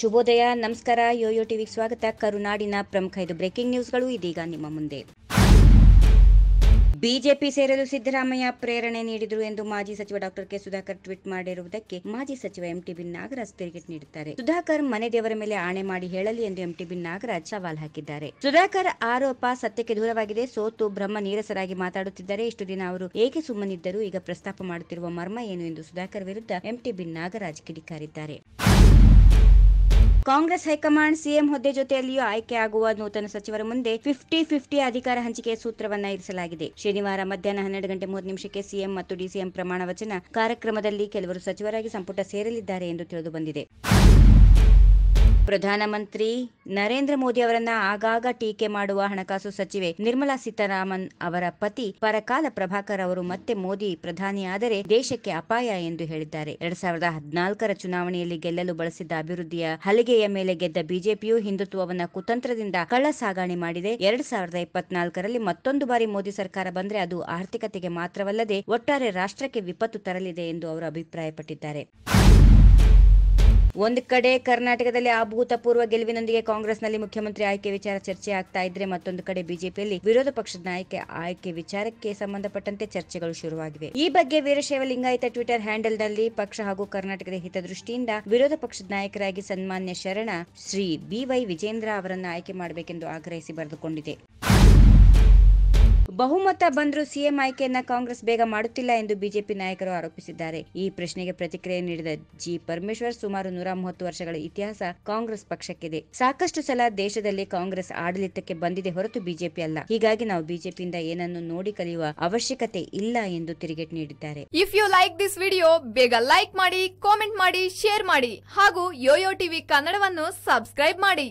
ಶುಭೋದಯ ನಮಸ್ಕಾರ ಯೋಯೋ ಟಿವಿಗೆ ಸ್ವಾಗತ ಕರುನಾಡಿನ ಪ್ರಮುಖ ಇದು ಬ್ರೇಕಿಂಗ್ ನ್ಯೂಸ್ಗಳು ಇದೀಗ ನಿಮ್ಮ ಮುಂದೆ ಬಿಜೆಪಿ ಸೇರಲು ಸಿದ್ದರಾಮಯ್ಯ ಪ್ರೇರಣೆ ನೀಡಿದರು ಎಂದು ಮಾಜಿ ಸಚಿವ ಡಾಕ್ಟರ್ ಕೆ ಸುಧಾಕರ್ ಟ್ವೀಟ್ ಮಾಡಿರುವುದಕ್ಕೆ ಮಾಜಿ ಸಚಿವ ಎಂಟಿಬಿ ನಾಗರಾಜ್ ತಿರುಗೇಟ್ ನೀಡಿದ್ದಾರೆ ಸುಧಾಕರ್ ಮನೆ ದೇವರ ಮೇಲೆ ಆಣೆ ಮಾಡಿ ಹೇಳಲಿ ಎಂದು ಎಂಟಿಬಿ ನಾಗರಾಜ್ ಸವಾಲ್ ಹಾಕಿದ್ದಾರೆ ಸುಧಾಕರ್ ಆರೋಪ ಸತ್ಯಕ್ಕೆ ದೂರವಾಗಿದೆ ಸೋತು ಬ್ರಹ್ಮ ನೀರಸರಾಗಿ ಮಾತಾಡುತ್ತಿದ್ದಾರೆ ಇಷ್ಟು ದಿನ ಅವರು ಏಕೆ ಸುಮ್ಮನಿದ್ದರು ಈಗ ಪ್ರಸ್ತಾಪ ಮಾಡುತ್ತಿರುವ ಮರ್ಮ ಏನು ಎಂದು ಸುಧಾಕರ್ ವಿರುದ್ಧ ಎಂಟಿಬಿ ನಾಗರಾಜ್ ಕಿಡಿಕಾರಿದ್ದಾರೆ ಕಾಂಗ್ರೆಸ್ ಹೈಕಮಾಂಡ್ ಸಿಎಂ ಹುದ್ದೆ ಜೊತೆಯಲ್ಲಿಯೂ ಆಯ್ಕೆಯಾಗುವ ನೂತನ ಸಚಿವರ ಮುಂದೆ ಫಿಫ್ಟಿ ಫಿಫ್ಟಿ ಅಧಿಕಾರ ಹಂಚಿಕೆ ಸೂತ್ರವನ್ನ ಇರಿಸಲಾಗಿದೆ ಶನಿವಾರ ಮಧ್ಯಾಹ್ನ ಹನ್ನೆರಡು ಗಂಟೆ ಮೂರು ನಿಮಿಷಕ್ಕೆ ಸಿಎಂ ಮತ್ತು ಡಿಸಿಎಂ ಪ್ರಮಾಣ ವಚನ ಕಾರ್ಯಕ್ರಮದಲ್ಲಿ ಕೆಲವರು ಸಚಿವರಾಗಿ ಸಂಪುಟ ಸೇರಲಿದ್ದಾರೆ ಎಂದು ತಿಳಿದು ಬಂದಿದೆ ಪ್ರಧಾನಮಂತ್ರಿ ನರೇಂದ್ರ ಮೋದಿ ಅವರನ್ನ ಆಗಾಗ ಟೀಕೆ ಮಾಡುವ ಹಣಕಾಸು ಸಚಿವೆ ನಿರ್ಮಲಾ ಸೀತಾರಾಮನ್ ಅವರ ಪತಿ ಪರಕಾಲ ಪ್ರಭಾಕರ್ ಅವರು ಮತ್ತೆ ಮೋದಿ ಪ್ರಧಾನಿಯಾದರೆ ದೇಶಕ್ಕೆ ಅಪಾಯ ಎಂದು ಹೇಳಿದ್ದಾರೆ ಎರಡ್ ಸಾವಿರದ ಹದಿನಾಲ್ಕರ ಚುನಾವಣೆಯಲ್ಲಿ ಗೆಲ್ಲಲು ಬಳಸಿದ್ದ ಅಭಿವೃದ್ಧಿಯ ಹಲಿಗೆಯ ಮೇಲೆ ಗೆದ್ದ ಬಿಜೆಪಿಯು ಹಿಂದುತ್ವವನ್ನ ಕುತಂತ್ರದಿಂದ ಕಳ್ಳ ಸಾಗಾಣೆ ಮಾಡಿದೆ ಎರಡ್ ಸಾವಿರದ ಇಪ್ಪತ್ನಾಲ್ಕರಲ್ಲಿ ಮತ್ತೊಂದು ಬಾರಿ ಮೋದಿ ಸರ್ಕಾರ ಬಂದ್ರೆ ಅದು ಆರ್ಥಿಕತೆಗೆ ಮಾತ್ರವಲ್ಲದೆ ಒಟ್ಟಾರೆ ರಾಷ್ಟ್ರಕ್ಕೆ ವಿಪತ್ತು ತರಲಿದೆ ಎಂದು ಅವರು ಅಭಿಪ್ರಾಯಪಟ್ಟಿದ್ದಾರೆ ಒಂದು ಕಡೆ ಕರ್ನಾಟಕದಲ್ಲಿ ಅಭೂತಪೂರ್ವ ಗೆಲುವಿನೊಂದಿಗೆ ಕಾಂಗ್ರೆಸ್ನಲ್ಲಿ ಮುಖ್ಯಮಂತ್ರಿ ಆಯ್ಕೆ ವಿಚಾರ ಚರ್ಚೆ ಆಗ್ತಾ ಇದ್ರೆ ಮತ್ತೊಂದು ಕಡೆ ಬಿಜೆಪಿಯಲ್ಲಿ ವಿರೋಧ ಪಕ್ಷದ ನಾಯಕ ಆಯ್ಕೆ ವಿಚಾರಕ್ಕೆ ಸಂಬಂಧಪಟ್ಟಂತೆ ಚರ್ಚೆಗಳು ಶುರುವಾಗಿವೆ ಈ ಬಗ್ಗೆ ವೀರಶೈವ ಲಿಂಗಾಯತ ಟ್ವಿಟರ್ ಹ್ಯಾಂಡಲ್ನಲ್ಲಿ ಪಕ್ಷ ಹಾಗೂ ಕರ್ನಾಟಕದ ಹಿತದೃಷ್ಟಿಯಿಂದ ವಿರೋಧ ಪಕ್ಷದ ನಾಯಕರಾಗಿ ಸನ್ಮಾನ್ಯ ಶರಣ ಶ್ರೀ ಬಿವೈ ವಿಜೇಂದ್ರ ಅವರನ್ನು ಆಯ್ಕೆ ಮಾಡಬೇಕೆಂದು ಆಗ್ರಹಿಸಿ ಬರೆದುಕೊಂಡಿದೆ ಬಹುಮತ ಬಂದ್ರೂ ಸಿಎಂ ಆಯ್ಕೆಯನ್ನ ಕಾಂಗ್ರೆಸ್ ಬೇಗ ಮಾಡುತ್ತಿಲ್ಲ ಎಂದು ಬಿಜೆಪಿ ನಾಯಕರು ಆರೋಪಿಸಿದ್ದಾರೆ ಈ ಪ್ರಶ್ನೆಗೆ ಪ್ರತಿಕ್ರಿಯೆ ನೀಡಿದ ಜಿ ಪರಮೇಶ್ವರ್ ಸುಮಾರು ನೂರ ಮೂವತ್ತು ವರ್ಷಗಳ ಇತಿಹಾಸ ಕಾಂಗ್ರೆಸ್ ಪಕ್ಷಕ್ಕಿದೆ ಸಾಕಷ್ಟು ಸಲ ದೇಶದಲ್ಲಿ ಕಾಂಗ್ರೆಸ್ ಆಡಳಿತಕ್ಕೆ ಬಂದಿದೆ ಹೊರತು ಬಿಜೆಪಿ ಅಲ್ಲ ಹೀಗಾಗಿ ನಾವು ಬಿಜೆಪಿಯಿಂದ ಏನನ್ನು ನೋಡಿ ಕಲಿಯುವ ಅವಶ್ಯಕತೆ ಇಲ್ಲ ಎಂದು ತಿರುಗೇಟು ನೀಡಿದ್ದಾರೆ if you like this video ಬೇಗ ಲೈಕ್ ಮಾಡಿ ಕಾಮೆಂಟ್ ಮಾಡಿ ಶೇರ್ ಮಾಡಿ ಹಾಗೂ ಯೋಯೋ ಟಿವಿ ಕನ್ನಡವನ್ನು ಸಬ್ಸ್ಕ್ರೈಬ್ ಮಾಡಿ